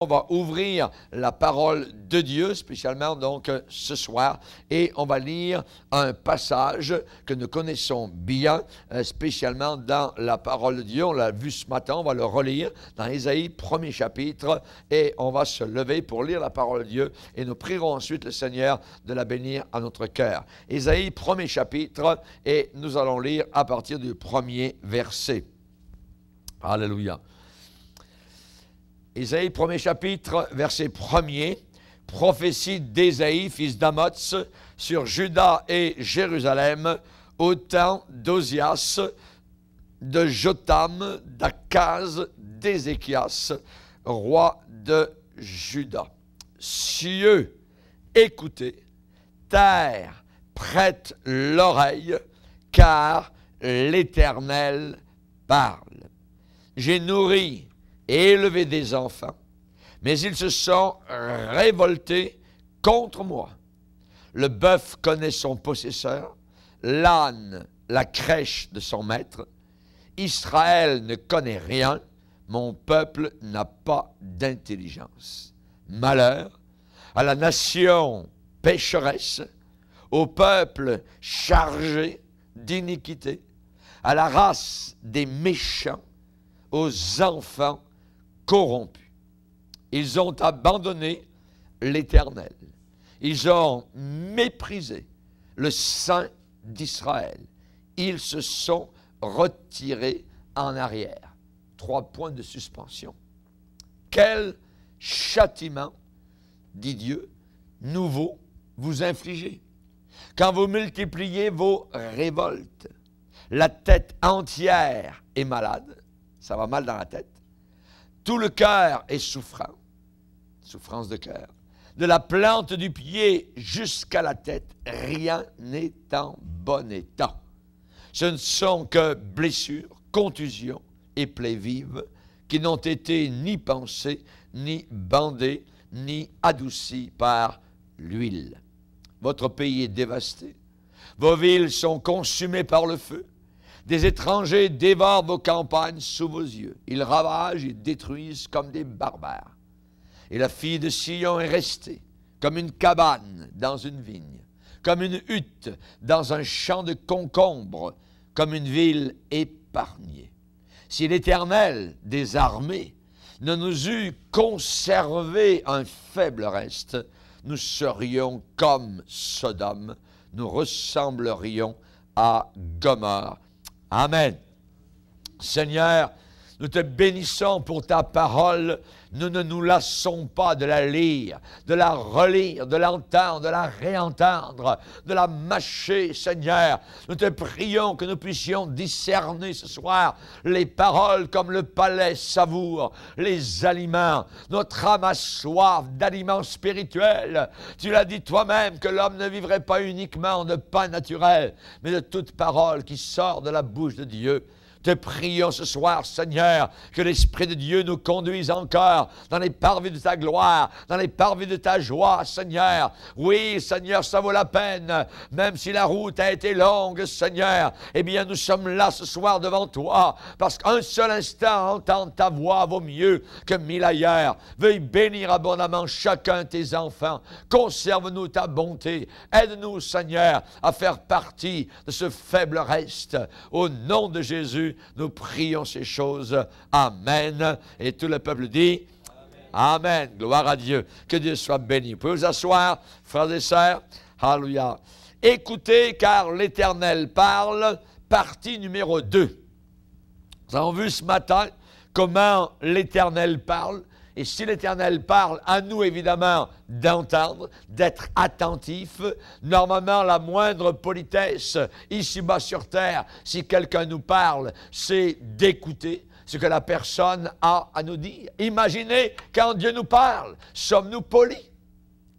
On va ouvrir la parole de Dieu, spécialement donc euh, ce soir, et on va lire un passage que nous connaissons bien, euh, spécialement dans la parole de Dieu. On l'a vu ce matin, on va le relire dans Ésaïe, premier chapitre, et on va se lever pour lire la parole de Dieu, et nous prierons ensuite le Seigneur de la bénir à notre cœur. Ésaïe, premier chapitre, et nous allons lire à partir du premier verset. Alléluia. Isaïe, premier chapitre, verset 1 prophétie d'Ésaïe, fils d'Amots, sur Juda et Jérusalem, au temps d'Ozias, de Jotam, d'Akaz, d'Ézéchias, roi de Juda. Cieux, écoutez, terre, prête l'oreille, car l'Éternel parle. J'ai nourri élevé des enfants, mais ils se sont révoltés contre moi. Le bœuf connaît son possesseur, l'âne la crèche de son maître. Israël ne connaît rien, mon peuple n'a pas d'intelligence. Malheur à la nation pécheresse, au peuple chargé d'iniquité, à la race des méchants, aux enfants corrompus. Ils ont abandonné l'Éternel. Ils ont méprisé le Saint d'Israël. Ils se sont retirés en arrière. Trois points de suspension. Quel châtiment, dit Dieu, nouveau vous infligez quand vous multipliez vos révoltes. La tête entière est malade, ça va mal dans la tête tout le cœur est souffrant, souffrance de cœur. De la plante du pied jusqu'à la tête, rien n'est en bon état. Ce ne sont que blessures, contusions et plaies vives qui n'ont été ni pansées, ni bandées, ni adoucies par l'huile. Votre pays est dévasté. Vos villes sont consumées par le feu. Des étrangers dévorent vos campagnes sous vos yeux. Ils ravagent et détruisent comme des barbares. Et la fille de Sion est restée comme une cabane dans une vigne, comme une hutte dans un champ de concombres, comme une ville épargnée. Si l'Éternel des armées ne nous eût conservé un faible reste, nous serions comme Sodome, nous ressemblerions à Gomorre Amen. Seigneur, nous te bénissons pour ta parole nous ne nous lassons pas de la lire, de la relire, de l'entendre, de la réentendre, de la mâcher, Seigneur. Nous te prions que nous puissions discerner ce soir les paroles comme le palais savoure les aliments. Notre âme a soif d'aliments spirituels. Tu l'as dit toi-même que l'homme ne vivrait pas uniquement de pain naturel, mais de toute parole qui sort de la bouche de Dieu. Te prions ce soir, Seigneur, que l'Esprit de Dieu nous conduise encore dans les parvis de ta gloire, dans les parvis de ta joie, Seigneur. Oui, Seigneur, ça vaut la peine, même si la route a été longue, Seigneur. Eh bien, nous sommes là ce soir devant toi, parce qu'un seul instant, entendre ta voix vaut mieux que mille ailleurs. Veuille bénir abondamment chacun de tes enfants. Conserve-nous ta bonté. Aide-nous, Seigneur, à faire partie de ce faible reste. Au nom de Jésus, nous prions ces choses. Amen. Et tout le peuple dit Amen. Amen. Gloire à Dieu. Que Dieu soit béni. Vous pouvez vous asseoir, frères et sœurs. Alléluia. Écoutez car l'Éternel parle, partie numéro 2. Nous avons vu ce matin comment l'Éternel parle. Et si l'Éternel parle, à nous évidemment d'entendre, d'être attentif, normalement la moindre politesse ici-bas sur terre, si quelqu'un nous parle, c'est d'écouter ce que la personne a à nous dire. Imaginez quand Dieu nous parle, sommes-nous polis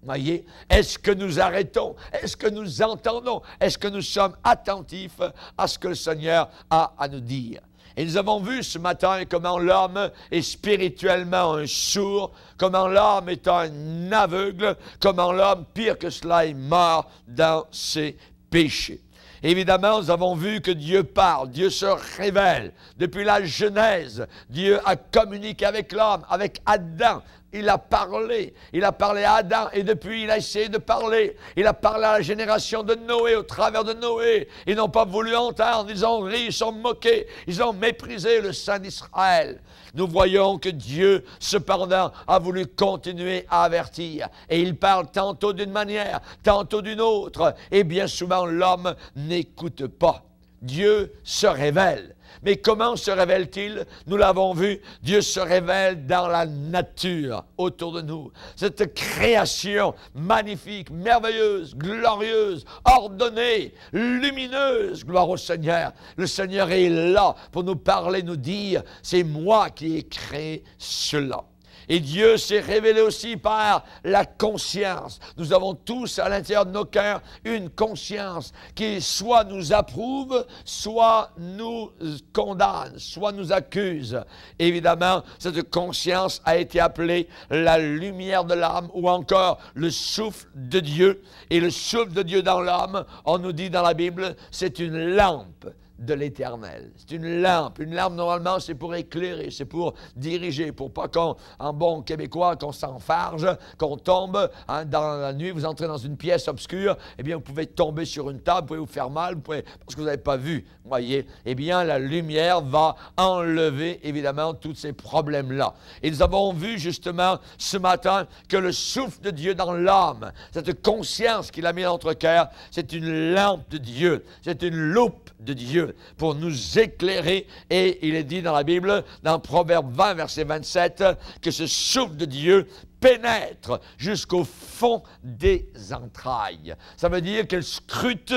Voyez, est-ce que nous arrêtons Est-ce que nous entendons Est-ce que nous sommes attentifs à ce que le Seigneur a à nous dire et nous avons vu ce matin comment l'homme est spirituellement un sourd, comment l'homme est un aveugle, comment l'homme, pire que cela, est mort dans ses péchés. Évidemment, nous avons vu que Dieu parle, Dieu se révèle. Depuis la Genèse, Dieu a communiqué avec l'homme, avec Adam, il a parlé, il a parlé à Adam et depuis il a essayé de parler. Il a parlé à la génération de Noé au travers de Noé. Ils n'ont pas voulu entendre, ils ont ri, ils sont moqués, ils ont méprisé le Saint d'Israël. Nous voyons que Dieu, cependant, a voulu continuer à avertir. Et il parle tantôt d'une manière, tantôt d'une autre. Et bien souvent, l'homme n'écoute pas. Dieu se révèle. Mais comment se révèle-t-il Nous l'avons vu, Dieu se révèle dans la nature autour de nous. Cette création magnifique, merveilleuse, glorieuse, ordonnée, lumineuse, gloire au Seigneur. Le Seigneur est là pour nous parler, nous dire, c'est moi qui ai créé cela. Et Dieu s'est révélé aussi par la conscience. Nous avons tous à l'intérieur de nos cœurs une conscience qui soit nous approuve, soit nous condamne, soit nous accuse. Évidemment, cette conscience a été appelée la lumière de l'âme ou encore le souffle de Dieu. Et le souffle de Dieu dans l'âme, on nous dit dans la Bible, c'est une lampe de l'Éternel. C'est une lampe. Une lampe, normalement, c'est pour éclairer, c'est pour diriger, pour pas qu'un bon québécois, qu'on s'enfarge, qu'on tombe hein, dans la nuit, vous entrez dans une pièce obscure, et eh bien, vous pouvez tomber sur une table, vous pouvez vous faire mal, parce que vous n'avez pas vu, voyez. Eh bien, la lumière va enlever, évidemment, tous ces problèmes-là. Et nous avons vu, justement, ce matin, que le souffle de Dieu dans l'âme, cette conscience qu'il a mis dans notre cœur, c'est une lampe de Dieu, c'est une loupe de Dieu pour nous éclairer. Et il est dit dans la Bible, dans Proverbe 20, verset 27, que ce souffle de Dieu pénètre jusqu'au fond des entrailles. Ça veut dire qu'elle scrute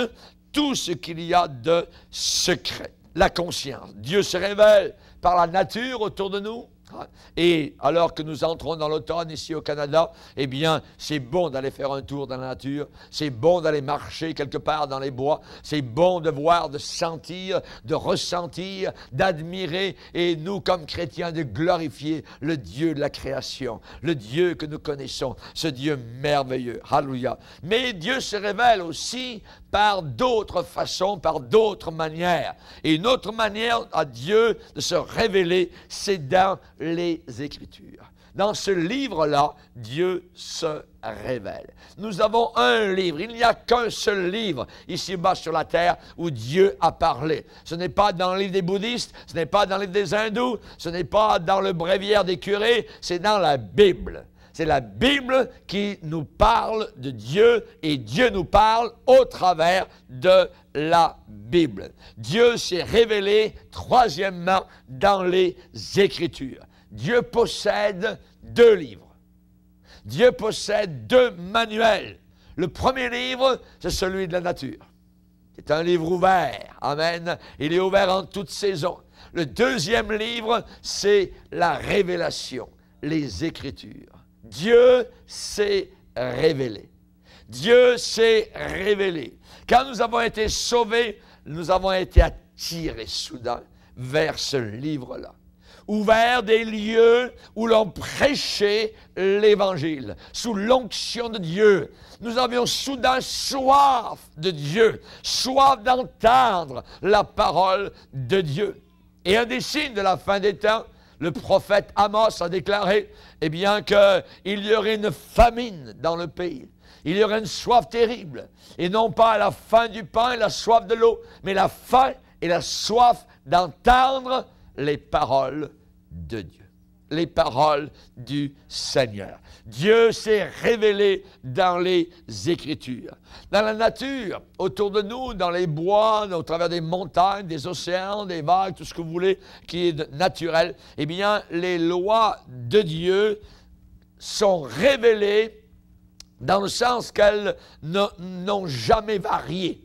tout ce qu'il y a de secret. La conscience. Dieu se révèle par la nature autour de nous, et alors que nous entrons dans l'automne ici au Canada, eh bien, c'est bon d'aller faire un tour dans la nature, c'est bon d'aller marcher quelque part dans les bois, c'est bon de voir, de sentir, de ressentir, d'admirer, et nous, comme chrétiens, de glorifier le Dieu de la création, le Dieu que nous connaissons, ce Dieu merveilleux. Alléluia. Mais Dieu se révèle aussi par d'autres façons, par d'autres manières. Et une autre manière à Dieu de se révéler, c'est dans les Écritures. Dans ce livre-là, Dieu se révèle. Nous avons un livre, il n'y a qu'un seul livre ici-bas sur la terre où Dieu a parlé. Ce n'est pas dans le livre des bouddhistes, ce n'est pas dans le livre des hindous, ce n'est pas dans le bréviaire des curés, c'est dans la Bible. C'est la Bible qui nous parle de Dieu et Dieu nous parle au travers de la Bible. Dieu s'est révélé, troisièmement, dans les Écritures. Dieu possède deux livres. Dieu possède deux manuels. Le premier livre, c'est celui de la nature. C'est un livre ouvert. Amen. Il est ouvert en toute saison. Le deuxième livre, c'est la révélation, les Écritures. Dieu s'est révélé. Dieu s'est révélé. Quand nous avons été sauvés, nous avons été attirés soudain vers ce livre-là ouvert des lieux où l'on prêchait l'évangile, sous l'onction de Dieu. Nous avions soudain soif de Dieu, soif d'entendre la parole de Dieu. Et un des signes de la fin des temps, le prophète Amos a déclaré, eh bien, qu'il y aurait une famine dans le pays. Il y aurait une soif terrible. Et non pas la faim du pain et la soif de l'eau, mais la faim et la soif d'entendre les paroles de Dieu. Les paroles du Seigneur. Dieu s'est révélé dans les Écritures. Dans la nature, autour de nous, dans les bois, au travers des montagnes, des océans, des vagues, tout ce que vous voulez qui est naturel, eh bien, les lois de Dieu sont révélées dans le sens qu'elles n'ont jamais varié.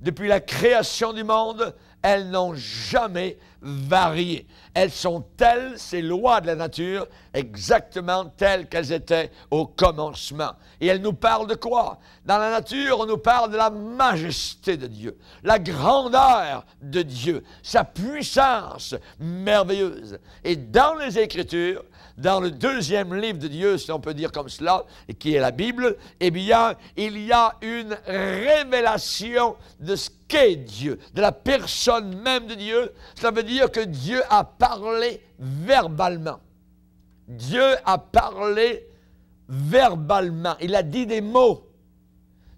Depuis la création du monde, elles n'ont jamais varié. Elles sont telles, ces lois de la nature, exactement telles qu'elles étaient au commencement. Et elles nous parlent de quoi Dans la nature, on nous parle de la majesté de Dieu, la grandeur de Dieu, sa puissance merveilleuse. Et dans les Écritures, dans le deuxième livre de Dieu, si on peut dire comme cela, qui est la Bible, eh bien, il y a une révélation de ce qu'est Dieu, de la personne même de Dieu. Cela veut dire que Dieu a parlé verbalement. Dieu a parlé verbalement. Il a dit des mots.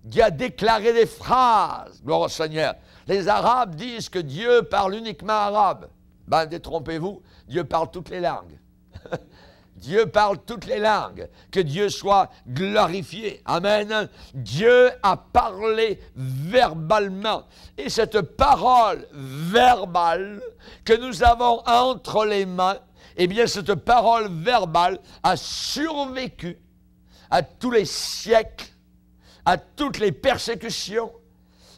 Dieu a déclaré des phrases. Gloire au Seigneur. Les Arabes disent que Dieu parle uniquement arabe. Ben, détrompez-vous, Dieu parle toutes les langues. Dieu parle toutes les langues. Que Dieu soit glorifié. Amen. Dieu a parlé verbalement. Et cette parole verbale que nous avons entre les mains, eh bien cette parole verbale a survécu à tous les siècles, à toutes les persécutions,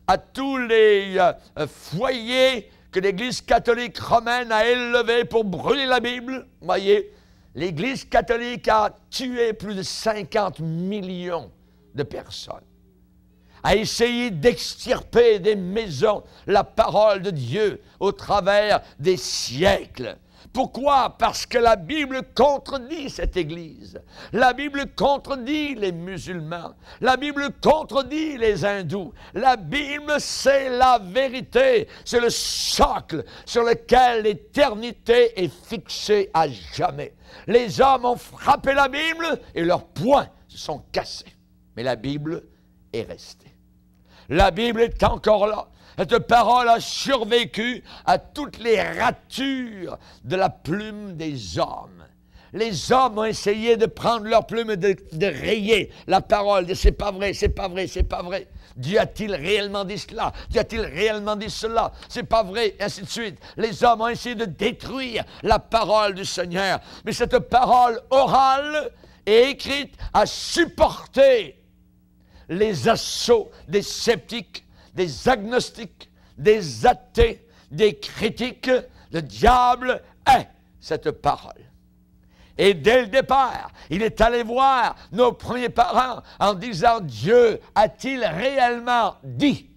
à tous les euh, foyers que l'Église catholique romaine a élevés pour brûler la Bible. Voyez, L'Église catholique a tué plus de 50 millions de personnes, a essayé d'extirper des maisons la parole de Dieu au travers des siècles. Pourquoi Parce que la Bible contredit cette Église. La Bible contredit les musulmans. La Bible contredit les hindous. La Bible, c'est la vérité. C'est le socle sur lequel l'éternité est fixée à jamais. Les hommes ont frappé la Bible et leurs poings se sont cassés. Mais la Bible est restée. La Bible est encore là. Cette parole a survécu à toutes les ratures de la plume des hommes. Les hommes ont essayé de prendre leur plume et de, de rayer la parole, c'est pas vrai, c'est pas vrai, c'est pas vrai. Dieu a-t-il réellement dit cela Dieu a-t-il réellement dit cela C'est pas vrai, et ainsi de suite. Les hommes ont essayé de détruire la parole du Seigneur. Mais cette parole orale et écrite a supporté les assauts des sceptiques des agnostiques, des athées, des critiques, le diable est cette parole. Et dès le départ, il est allé voir nos premiers parents en disant Dieu a-t-il réellement dit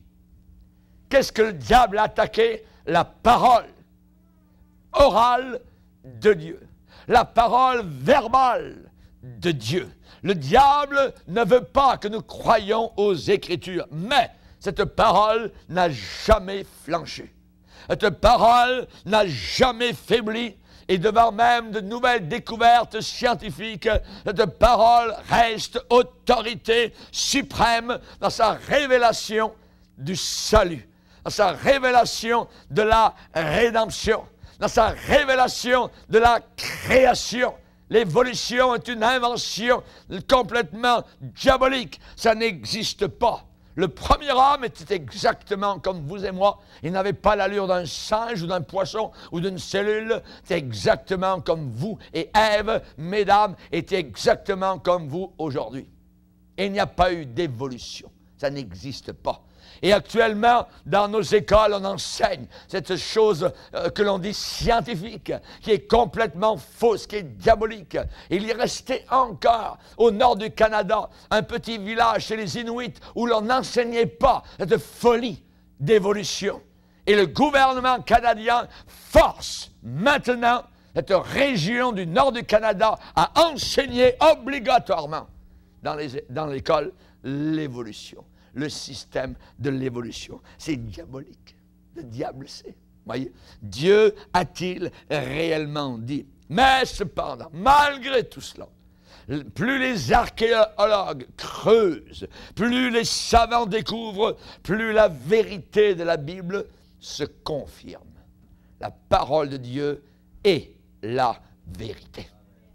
Qu'est-ce que le diable a attaqué La parole orale de Dieu, la parole verbale de Dieu. Le diable ne veut pas que nous croyions aux Écritures, mais cette parole n'a jamais flanché. Cette parole n'a jamais faibli. Et devant même de nouvelles découvertes scientifiques, cette parole reste autorité suprême dans sa révélation du salut, dans sa révélation de la rédemption, dans sa révélation de la création. L'évolution est une invention complètement diabolique. Ça n'existe pas. Le premier homme était exactement comme vous et moi. Il n'avait pas l'allure d'un singe ou d'un poisson ou d'une cellule. C'était exactement comme vous. Et Ève, mesdames, était exactement comme vous aujourd'hui. Il n'y a pas eu d'évolution. Ça n'existe pas. Et actuellement, dans nos écoles, on enseigne cette chose euh, que l'on dit scientifique, qui est complètement fausse, qui est diabolique. Il y restait encore, au nord du Canada, un petit village chez les Inuits où l'on n'enseignait pas cette folie d'évolution. Et le gouvernement canadien force maintenant cette région du nord du Canada à enseigner obligatoirement dans l'école dans l'évolution le système de l'évolution. C'est diabolique. Le diable sait. Voyez, Dieu a-t-il réellement dit Mais cependant, malgré tout cela, plus les archéologues creusent, plus les savants découvrent, plus la vérité de la Bible se confirme. La parole de Dieu est la vérité.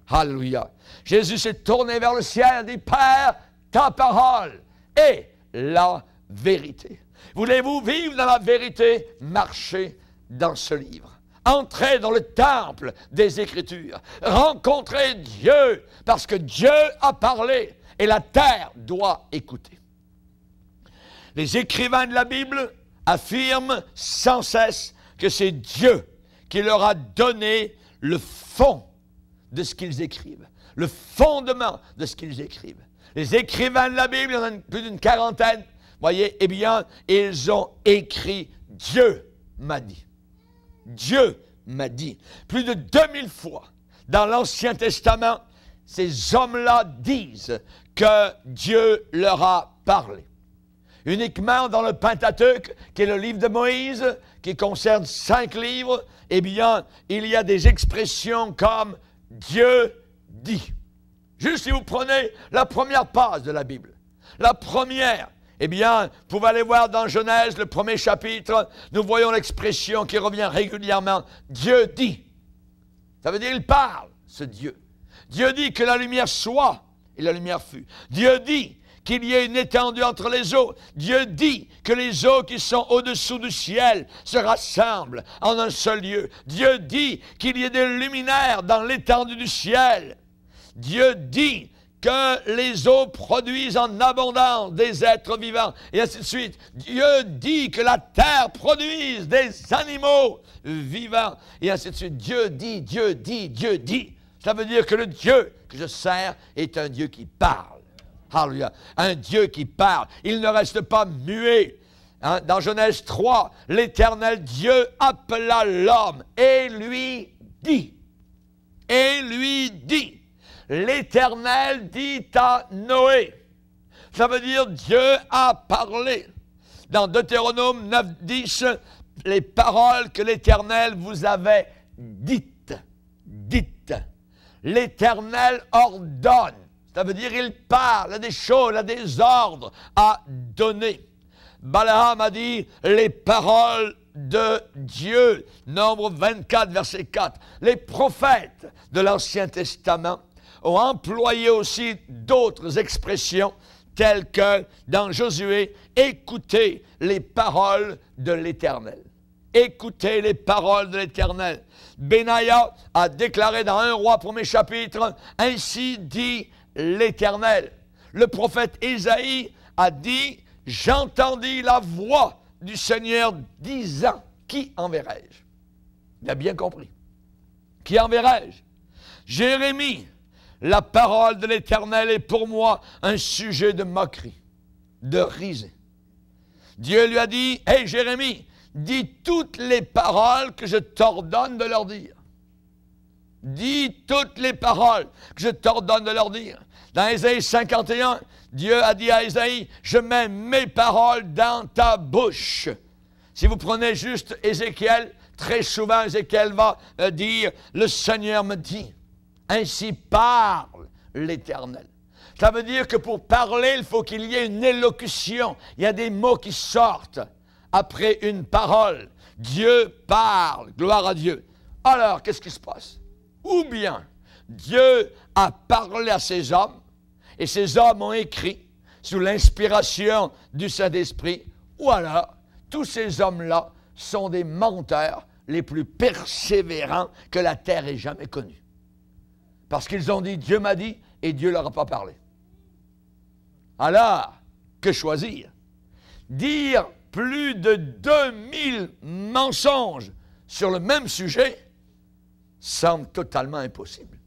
Alléluia. Jésus s'est tourné vers le ciel et dit, Père, ta parole est la vérité. Voulez-vous vivre dans la vérité Marchez dans ce livre. Entrez dans le temple des Écritures. Rencontrez Dieu, parce que Dieu a parlé et la terre doit écouter. Les écrivains de la Bible affirment sans cesse que c'est Dieu qui leur a donné le fond de ce qu'ils écrivent, le fondement de ce qu'ils écrivent les écrivains de la Bible, il y en a plus d'une quarantaine, voyez, eh bien, ils ont écrit Dieu m'a dit. Dieu m'a dit. Plus de 2000 fois dans l'Ancien Testament, ces hommes-là disent que Dieu leur a parlé. Uniquement dans le Pentateuque, qui est le livre de Moïse, qui concerne cinq livres, eh bien, il y a des expressions comme Dieu dit. Juste si vous prenez la première page de la Bible, la première, eh bien, vous pouvez aller voir dans Genèse, le premier chapitre, nous voyons l'expression qui revient régulièrement. Dieu dit. Ça veut dire il parle, ce Dieu. Dieu dit que la lumière soit, et la lumière fut. Dieu dit qu'il y ait une étendue entre les eaux. Dieu dit que les eaux qui sont au-dessous du ciel se rassemblent en un seul lieu. Dieu dit qu'il y ait des luminaires dans l'étendue du ciel. Dieu dit que les eaux produisent en abondance des êtres vivants, et ainsi de suite. Dieu dit que la terre produise des animaux vivants, et ainsi de suite. Dieu dit, Dieu dit, Dieu dit. Ça veut dire que le Dieu que je sers est un Dieu qui parle. Alléluia. Un Dieu qui parle. Il ne reste pas muet. Hein, dans Genèse 3, l'éternel Dieu appela l'homme et lui dit. Et lui dit l'Éternel dit à Noé. Ça veut dire Dieu a parlé. Dans Deutéronome 9, 10, les paroles que l'Éternel vous avait dites, dites. L'Éternel ordonne. Ça veut dire il parle, il a des choses, il a des ordres à donner. Balaam a dit les paroles de Dieu. Nombre 24, verset 4. Les prophètes de l'Ancien Testament ont employé aussi d'autres expressions telles que dans Josué, écoutez les paroles de l'Éternel. Écoutez les paroles de l'Éternel. Benaïa a déclaré dans un roi premier chapitre, Ainsi dit l'Éternel. Le prophète Isaïe a dit, J'entendis la voix du Seigneur disant, Qui enverrai-je Il a bien compris. Qui enverrai-je Jérémie la parole de l'Éternel est pour moi un sujet de moquerie, de risée. Dieu lui a dit, Hé Jérémie, dis toutes les paroles que je t'ordonne de leur dire. Dis toutes les paroles que je t'ordonne de leur dire. Dans Ésaïe 51, Dieu a dit à Ésaïe, je mets mes paroles dans ta bouche. Si vous prenez juste Ézéchiel, très souvent Ézéchiel va euh, dire, le Seigneur me dit. Ainsi parle l'Éternel. Ça veut dire que pour parler, il faut qu'il y ait une élocution. Il y a des mots qui sortent après une parole. Dieu parle, gloire à Dieu. Alors, qu'est-ce qui se passe Ou bien Dieu a parlé à ces hommes et ces hommes ont écrit sous l'inspiration du Saint-Esprit, ou alors tous ces hommes-là sont des menteurs les plus persévérants que la terre ait jamais connus. Parce qu'ils ont dit Dieu m'a dit et Dieu ne leur a pas parlé. Alors, que choisir Dire plus de 2000 mensonges sur le même sujet semble totalement impossible.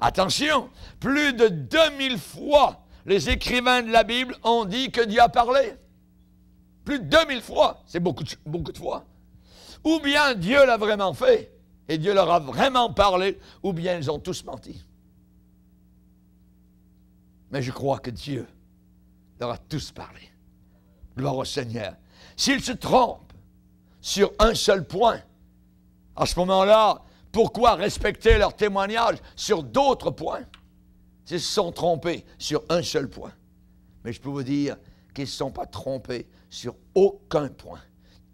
Attention, plus de 2000 fois, les écrivains de la Bible ont dit que Dieu a parlé. Plus de 2000 fois, c'est beaucoup beaucoup de fois. Ou bien Dieu l'a vraiment fait, et Dieu leur a vraiment parlé, ou bien ils ont tous menti. Mais je crois que Dieu leur a tous parlé. Gloire au Seigneur. S'ils se trompent sur un seul point, à ce moment-là, pourquoi respecter leur témoignage sur d'autres points S'ils se sont trompés sur un seul point. Mais je peux vous dire qu'ils ne se sont pas trompés sur aucun point.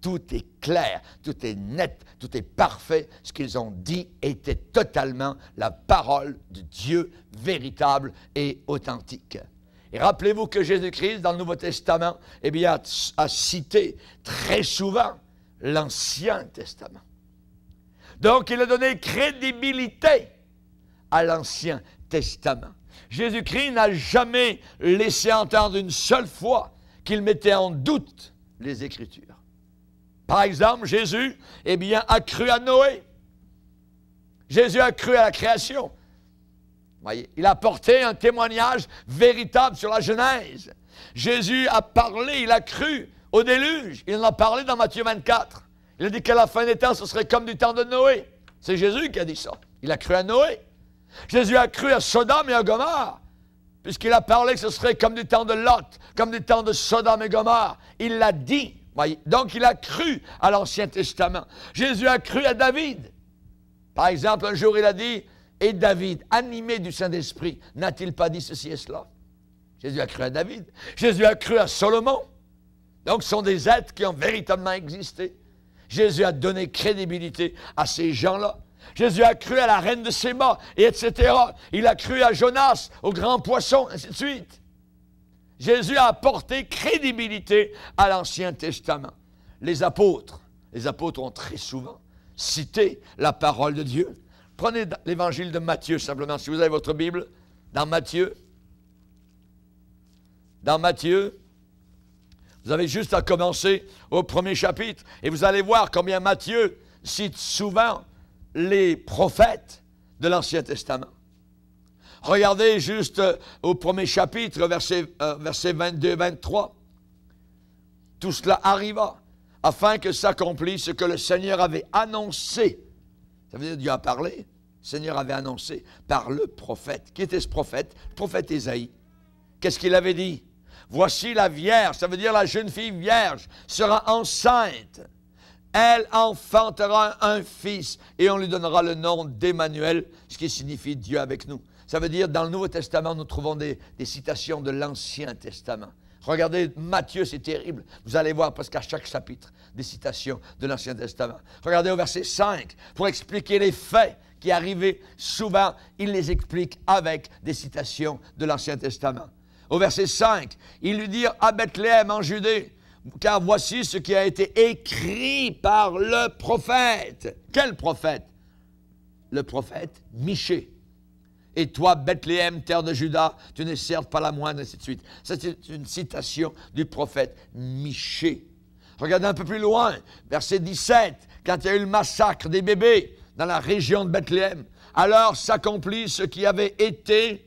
Tout est clair, tout est net, tout est parfait. Ce qu'ils ont dit était totalement la parole de Dieu véritable et authentique. Et rappelez-vous que Jésus-Christ, dans le Nouveau Testament, eh bien, a, a cité très souvent l'Ancien Testament. Donc, il a donné crédibilité à l'Ancien Testament. Jésus-Christ n'a jamais laissé entendre une seule fois qu'il mettait en doute les Écritures. Par exemple, Jésus, eh bien, a cru à Noé. Jésus a cru à la création. Voyez, il a porté un témoignage véritable sur la Genèse. Jésus a parlé, il a cru au déluge. Il en a parlé dans Matthieu 24. Il a dit qu'à la fin des temps, ce serait comme du temps de Noé. C'est Jésus qui a dit ça. Il a cru à Noé. Jésus a cru à Sodome et à Gomorrhe, puisqu'il a parlé que ce serait comme du temps de Lot, comme du temps de Sodome et Gomorrhe. Il l'a dit. Donc il a cru à l'Ancien Testament. Jésus a cru à David. Par exemple, un jour il a dit, et David, animé du Saint-Esprit, n'a-t-il pas dit ceci et cela Jésus a cru à David. Jésus a cru à Salomon. Donc ce sont des êtres qui ont véritablement existé. Jésus a donné crédibilité à ces gens-là. Jésus a cru à la reine de Séba, et etc. Il a cru à Jonas, au grand poisson, ainsi de suite. Jésus a apporté crédibilité à l'Ancien Testament. Les apôtres, les apôtres ont très souvent cité la parole de Dieu. Prenez l'évangile de Matthieu simplement, si vous avez votre Bible, dans Matthieu. Dans Matthieu, vous avez juste à commencer au premier chapitre et vous allez voir combien Matthieu cite souvent les prophètes de l'Ancien Testament. Regardez juste euh, au premier chapitre, verset, euh, verset 22-23. Tout cela arriva afin que s'accomplisse ce que le Seigneur avait annoncé. Ça veut dire Dieu a parlé. Le Seigneur avait annoncé par le prophète. Qui était ce prophète Le prophète Isaïe. Qu'est-ce qu'il avait dit Voici la vierge, ça veut dire la jeune fille vierge, sera enceinte. Elle enfantera un fils et on lui donnera le nom d'Emmanuel, ce qui signifie Dieu avec nous. Ça veut dire, dans le Nouveau Testament, nous trouvons des, citations de l'Ancien Testament. Regardez Matthieu, c'est terrible. Vous allez voir presque à chaque chapitre des citations de l'Ancien Testament. Regardez au verset 5, pour expliquer les faits qui arrivaient souvent, il les explique avec des citations de l'Ancien Testament. Au verset 5, il lui dit à Bethléem en Judée, car voici ce qui a été écrit par le prophète. Quel prophète Le prophète Michée. Et toi, Bethléem, terre de Juda, tu n'es certes pas la moindre, ainsi de suite. C'est une citation du prophète Miché. Regardez un peu plus loin, verset 17, quand il y a eu le massacre des bébés dans la région de Bethléem, alors s'accomplit ce qui avait été,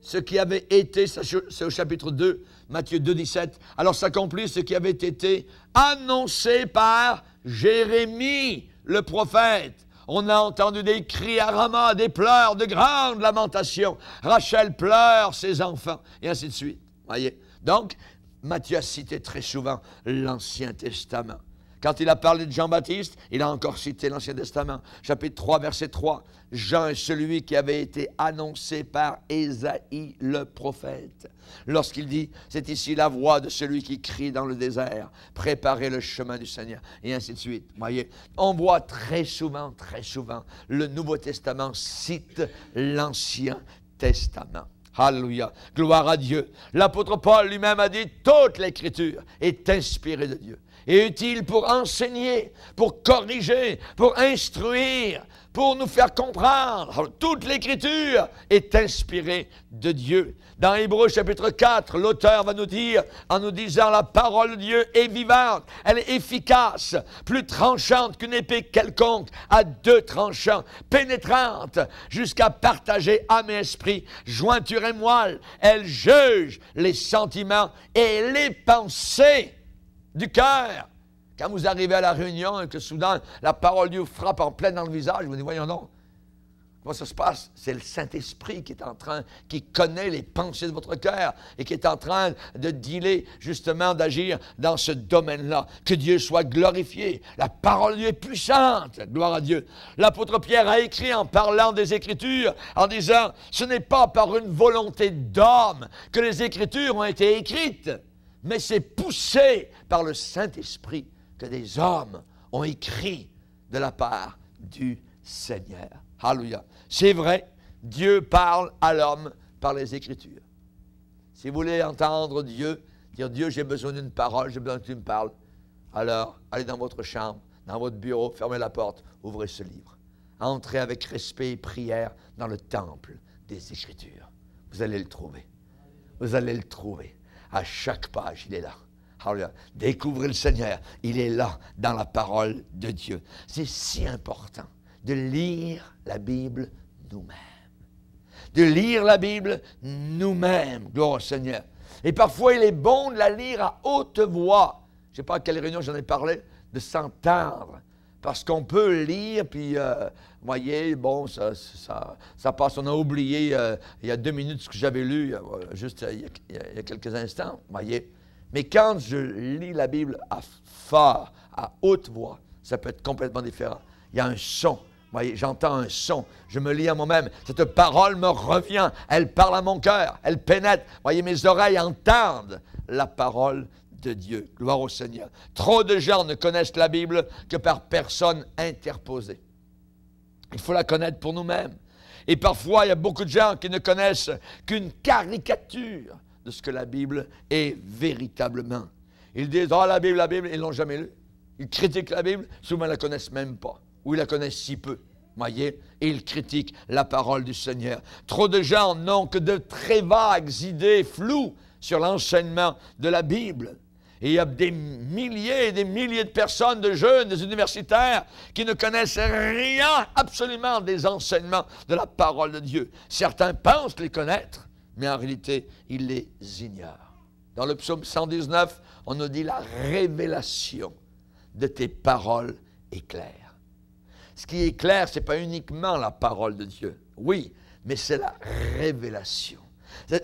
ce qui avait été, c'est au chapitre 2, Matthieu 2, 17, alors s'accomplit ce qui avait été annoncé par Jérémie, le prophète on a entendu des cris à Rama, des pleurs, de grandes lamentations. Rachel pleure ses enfants, et ainsi de suite. Voyez. Donc, Matthieu a cité très souvent l'Ancien Testament. Quand il a parlé de Jean-Baptiste, il a encore cité l'Ancien Testament. Chapitre 3, verset 3. Jean est celui qui avait été annoncé par Ésaïe le prophète. Lorsqu'il dit, c'est ici la voix de celui qui crie dans le désert, préparez le chemin du Seigneur, et ainsi de suite. Voyez, on voit très souvent, très souvent, le Nouveau Testament cite l'Ancien Testament. Alléluia. Gloire à Dieu. L'apôtre Paul lui-même a dit, toute l'écriture est inspirée de Dieu est utile pour enseigner, pour corriger, pour instruire, pour nous faire comprendre. toute l'Écriture est inspirée de Dieu. Dans Hébreu chapitre 4, l'auteur va nous dire, en nous disant la parole de Dieu est vivante, elle est efficace, plus tranchante qu'une épée quelconque, à deux tranchants, pénétrante, jusqu'à partager âme et esprit, jointure et moelle. Elle juge les sentiments et les pensées du cœur. Quand vous arrivez à la réunion et que soudain la parole de Dieu frappe en plein dans le visage, vous dites, voyons donc, comment ça se passe C'est le Saint-Esprit qui est en train, qui connaît les pensées de votre cœur et qui est en train de dealer, justement, d'agir dans ce domaine-là. Que Dieu soit glorifié. La parole de Dieu est puissante. Gloire à Dieu. L'apôtre Pierre a écrit en parlant des Écritures, en disant, ce n'est pas par une volonté d'homme que les Écritures ont été écrites mais c'est poussé par le Saint-Esprit que des hommes ont écrit de la part du Seigneur. Alléluia. C'est vrai, Dieu parle à l'homme par les Écritures. Si vous voulez entendre Dieu, dire Dieu, j'ai besoin d'une parole, j'ai besoin que tu me parles, alors allez dans votre chambre, dans votre bureau, fermez la porte, ouvrez ce livre. Entrez avec respect et prière dans le temple des Écritures. Vous allez le trouver. Vous allez le trouver. À chaque page, il est là. Découvrez le Seigneur. Il est là dans la parole de Dieu. C'est si important de lire la Bible nous-mêmes. De lire la Bible nous-mêmes. Gloire au Seigneur. Et parfois, il est bon de la lire à haute voix. Je ne sais pas à quelle réunion j'en ai parlé, de s'entendre. Parce qu'on peut lire, puis euh, voyez, bon, ça, ça, ça, passe. On a oublié euh, il y a deux minutes ce que j'avais lu, juste il, y a, quelques instants, voyez. Mais quand je lis la Bible à fort, à haute voix, ça peut être complètement différent. Il y a un son. Voyez, j'entends un son, je me lis à moi-même. Cette parole me revient, elle parle à mon cœur, elle pénètre. Voyez, mes oreilles entendent la parole de Dieu. Gloire au Seigneur. Trop de gens ne connaissent la Bible que par personne interposée. Il faut la connaître pour nous-mêmes. Et parfois, il y a beaucoup de gens qui ne connaissent qu'une caricature de ce que la Bible est véritablement. Ils disent, oh, la Bible, la Bible, ils l'ont jamais lu. Ils critiquent la Bible, souvent ils ne la connaissent même pas, ou ils la connaissent si peu. Voyez, et ils critiquent la parole du Seigneur. Trop de gens n'ont que de très vagues idées floues sur l'enseignement de la Bible. Et il y a des milliers et des milliers de personnes, de jeunes, des universitaires, qui ne connaissent rien absolument des enseignements de la parole de Dieu. Certains pensent les connaître, mais en réalité, ils les ignorent. Dans le psaume 119, on nous dit la révélation de tes paroles est claire. Ce qui est clair, ce n'est pas uniquement la parole de Dieu, oui, mais c'est la révélation.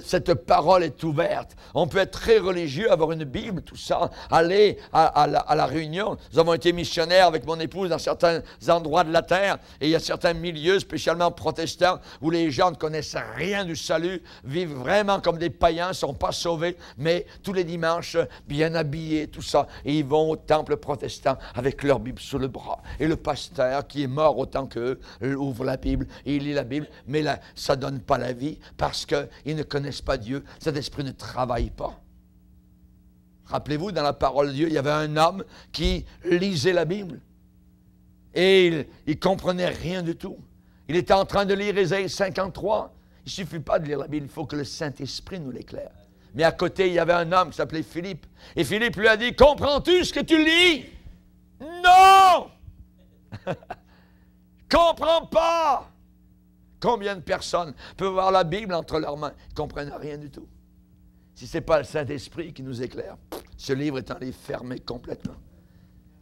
Cette parole est ouverte. On peut être très religieux, avoir une Bible, tout ça, aller à, la, Réunion. Nous avons été missionnaires avec mon épouse dans certains endroits de la terre, et il y a certains milieux, spécialement protestants, où les gens ne connaissent rien du salut, vivent vraiment comme des païens, ne sont pas sauvés, mais tous les dimanches, bien habillés, tout ça, et ils vont au temple protestant avec leur Bible sous le bras. Et le pasteur, qui est mort autant qu'eux, ouvre la Bible, et il lit la Bible, mais ça donne pas la vie, parce qu'il ne ne connaissent pas Dieu, cet esprit ne travaille pas. Rappelez-vous, dans la parole de Dieu, il y avait un homme qui lisait la Bible. Et il ne comprenait rien du tout. Il était en train de lire Ésaïe 53. Il ne suffit pas de lire la Bible, il faut que le Saint-Esprit nous l'éclaire. Mais à côté, il y avait un homme qui s'appelait Philippe. Et Philippe lui a dit, comprends-tu ce que tu lis Non Comprends pas Combien de personnes peuvent avoir la Bible entre leurs mains et comprennent rien du tout. Si ce n'est pas le Saint-Esprit qui nous éclaire, ce livre est un livre fermé complètement.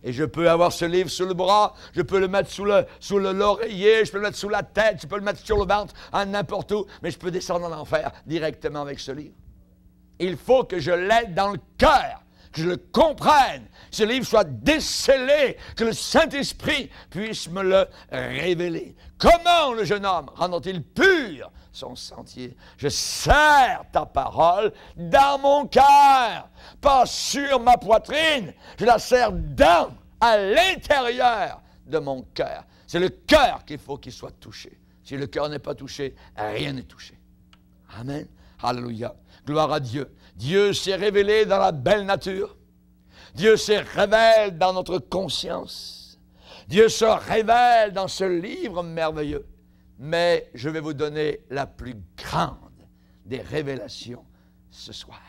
Et je peux avoir ce livre sous le bras, je peux le mettre sous le sous l'oreiller, je peux le mettre sous la tête, je peux le mettre sur le ventre, à n'importe où, mais je peux descendre en enfer directement avec ce livre. Il faut que je l'aide dans le cœur je le comprenne, ce livre soit décelé, que le Saint-Esprit puisse me le révéler. Comment le jeune homme t il pur son sentier Je sers ta parole dans mon cœur, pas sur ma poitrine, je la sers dans, à l'intérieur de mon cœur. C'est le cœur qu'il faut qu'il soit touché. Si le cœur n'est pas touché, rien n'est touché. Amen. Alléluia. Gloire à Dieu. Dieu s'est révélé dans la belle nature. Dieu s'est révèle dans notre conscience. Dieu se révèle dans ce livre merveilleux. Mais je vais vous donner la plus grande des révélations ce soir.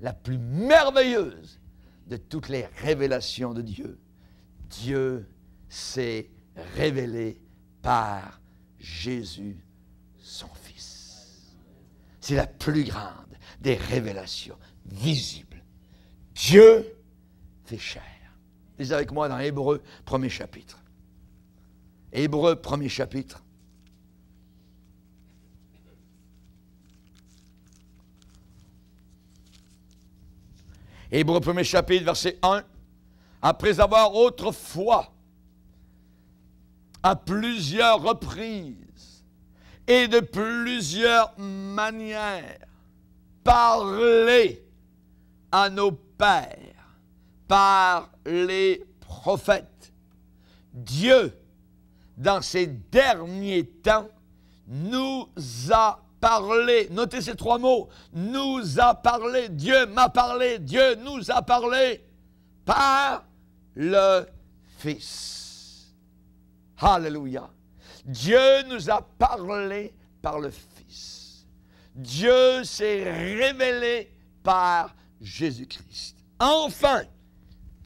La plus merveilleuse de toutes les révélations de Dieu. Dieu s'est révélé par Jésus, son Fils. C'est la plus grande des révélations visibles. Dieu fait chair. Lisez avec moi dans Hébreu, premier chapitre. Hébreu, premier chapitre. Hébreu, premier chapitre, verset 1. Après avoir autrefois, à plusieurs reprises et de plusieurs manières, parlé à nos pères par les prophètes. Dieu, dans ces derniers temps, nous a parlé. Notez ces trois mots. Nous a parlé. Dieu m'a parlé. Dieu nous a parlé par le Fils. Alléluia. Dieu nous a parlé par le Fils. Dieu s'est révélé par Jésus-Christ. Enfin,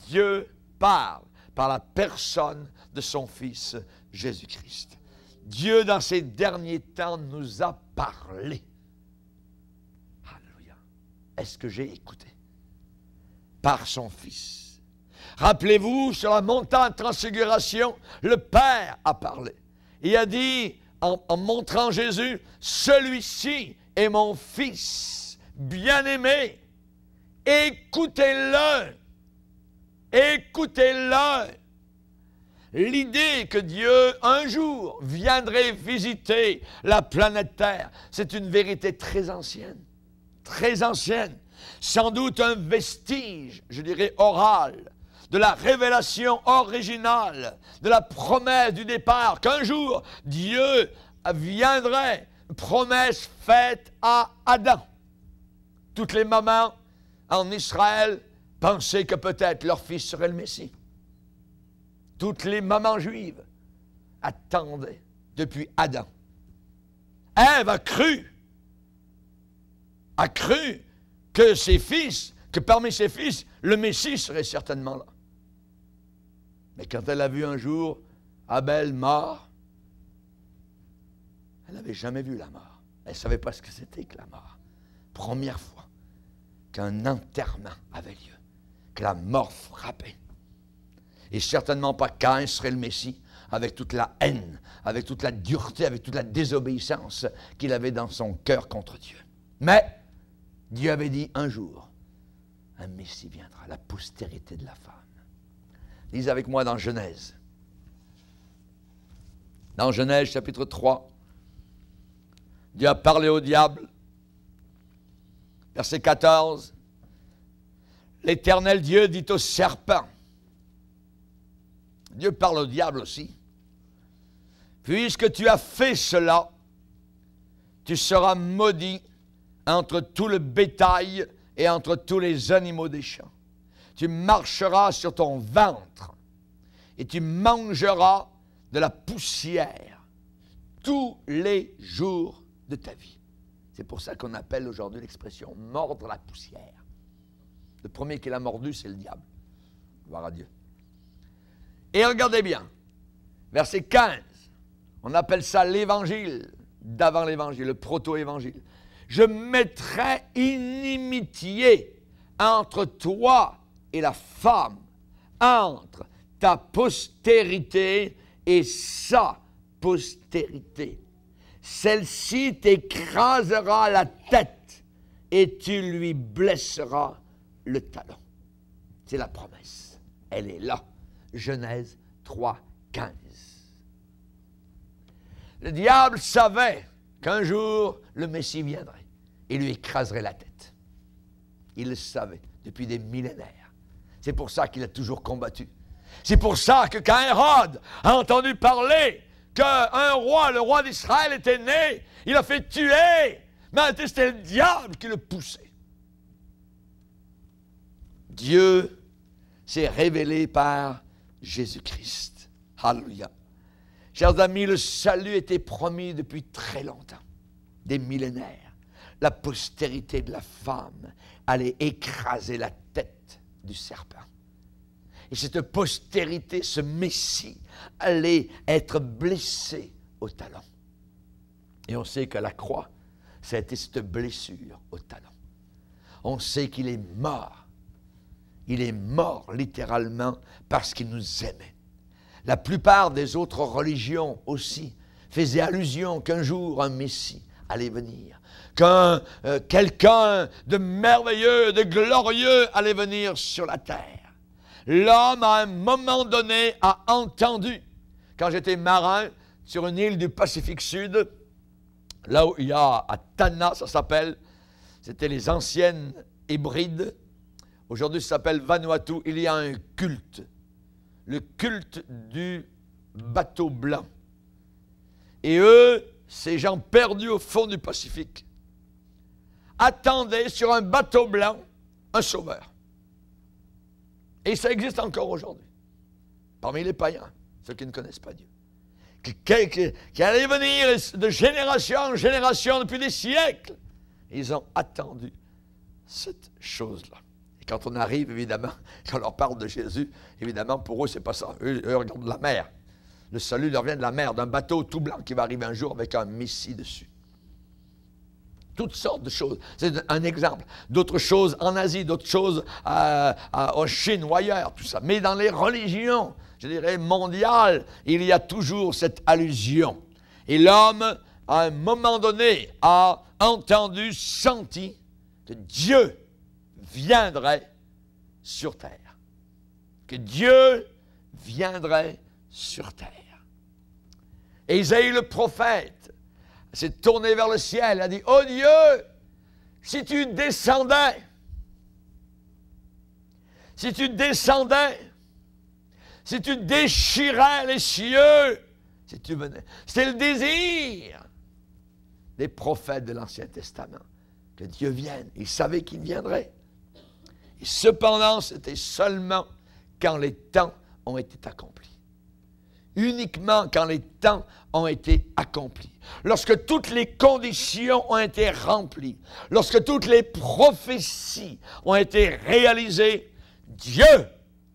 Dieu parle par la personne de son Fils Jésus-Christ. Dieu, dans ces derniers temps, nous a parlé. Alléluia. Est-ce que j'ai écouté Par son Fils. Rappelez-vous, sur la montagne de transfiguration, le Père a parlé. Il a dit, en montrant Jésus, celui-ci « Et mon fils bien-aimé. Écoutez-le. Écoutez-le. L'idée que Dieu un jour viendrait visiter la planète Terre, c'est une vérité très ancienne, très ancienne, sans doute un vestige, je dirais, oral, de la révélation originale, de la promesse du départ qu'un jour Dieu viendrait promesse faite à Adam. Toutes les mamans en Israël pensaient que peut-être leur fils serait le Messie. Toutes les mamans juives attendaient depuis Adam. Ève a cru, a cru que ses fils, que parmi ses fils, le Messie serait certainement là. Mais quand elle a vu un jour Abel mort, elle n'avait jamais vu la mort. Elle ne savait pas ce que c'était que la mort. Première fois qu'un enterrement avait lieu, que la mort frappait. Et certainement pas Caïn serait le Messie, avec toute la haine, avec toute la dureté, avec toute la désobéissance qu'il avait dans son cœur contre Dieu. Mais Dieu avait dit un jour, un Messie viendra, la postérité de la femme. Lise avec moi dans Genèse. Dans Genèse chapitre 3, Dieu a parlé au diable. Verset 14. L'éternel Dieu dit au serpent. Dieu parle au diable aussi. Puisque tu as fait cela, tu seras maudit entre tout le bétail et entre tous les animaux des champs. Tu marcheras sur ton ventre et tu mangeras de la poussière tous les jours de ta vie. C'est pour ça qu'on appelle aujourd'hui l'expression mordre la poussière. Le premier qui l'a mordu, c'est le diable. Gloire à Dieu. Et regardez bien, verset 15, on appelle ça l'évangile, d'avant l'évangile, le proto-évangile. Je mettrai inimitié entre toi et la femme, entre ta postérité et sa postérité. Celle-ci t'écrasera la tête et tu lui blesseras le talon. C'est la promesse. Elle est là. Genèse 3, 15. Le diable savait qu'un jour le Messie viendrait et lui écraserait la tête. Il le savait depuis des millénaires. C'est pour ça qu'il a toujours combattu. C'est pour ça que quand Hérode a entendu parler qu'un roi, le roi d'Israël, était né, il a fait tuer, mais c'était le diable qui le poussait. Dieu s'est révélé par Jésus-Christ. Alléluia. Chers amis, le salut était promis depuis très longtemps, des millénaires. La postérité de la femme allait écraser la tête du serpent et cette postérité, ce Messie, allait être blessé au talon. Et on sait que la croix, c'était cette blessure au talon. On sait qu'il est mort. Il est mort littéralement parce qu'il nous aimait. La plupart des autres religions aussi faisaient allusion qu'un jour un Messie allait venir, qu'un euh, quelqu'un de merveilleux, de glorieux allait venir sur la terre. L'homme, à un moment donné, a entendu. Quand j'étais marin sur une île du Pacifique Sud, là où il y a à ça s'appelle, c'était les anciennes hébrides. Aujourd'hui, ça s'appelle Vanuatu. Il y a un culte, le culte du bateau blanc. Et eux, ces gens perdus au fond du Pacifique, attendaient sur un bateau blanc un sauveur. Et ça existe encore aujourd'hui, parmi les païens, ceux qui ne connaissent pas Dieu, qui, allaient venir de génération en génération depuis des siècles. Ils ont attendu cette chose-là. Et quand on arrive, évidemment, quand on leur parle de Jésus, évidemment, pour eux, c'est pas ça. Eux, regardent la mer. Le salut leur vient de la mer, d'un bateau tout blanc qui va arriver un jour avec un Messie dessus toutes sortes de choses. C'est un exemple. D'autres choses en Asie, d'autres choses en euh, Chine ou ailleurs, tout ça. Mais dans les religions, je dirais mondiales, il y a toujours cette allusion. Et l'homme, à un moment donné, a entendu, senti que Dieu viendrait sur terre. Que Dieu viendrait sur terre. Et eu le prophète s'est tournée vers le ciel, elle a dit, oh Dieu, si tu descendais, si tu descendais, si tu déchirais les cieux, si tu venais. c'est le désir des prophètes de l'Ancien Testament, que Dieu vienne. Ils savaient qu'il viendrait. Et cependant, c'était seulement quand les temps ont été accomplis. Uniquement quand les temps ont été accomplis lorsque toutes les conditions ont été remplies, lorsque toutes les prophéties ont été réalisées, Dieu,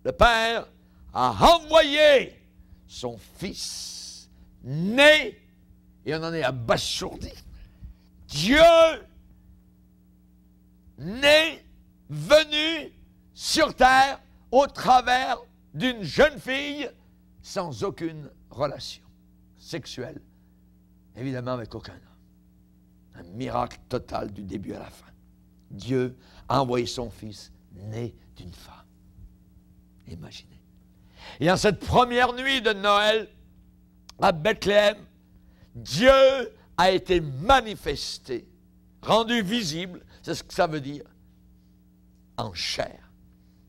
le Père, a envoyé son Fils, né, et on en est abasourdi. Dieu, né, venu sur terre au travers d'une jeune fille sans aucune relation sexuelle Évidemment, avec aucun homme. Un miracle total du début à la fin. Dieu a envoyé son Fils né d'une femme. Imaginez. Et en cette première nuit de Noël, à Bethléem, Dieu a été manifesté, rendu visible, c'est ce que ça veut dire, en chair.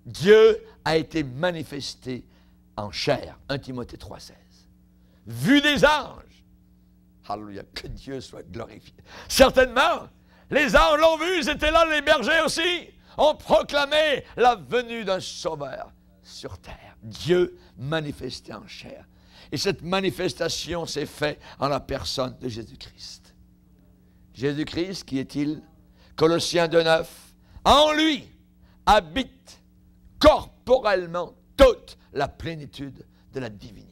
Dieu a été manifesté en chair, 1 Timothée 3,16. Vu des anges, Alléluia. Que Dieu soit glorifié. Certainement, les anges l'ont vu, ils étaient là, les bergers aussi, ont proclamé la venue d'un sauveur sur terre. Dieu manifesté en chair. Et cette manifestation s'est faite en la personne de Jésus-Christ. Jésus-Christ, qui est-il Colossiens 2.9. En lui habite corporellement toute la plénitude de la divinité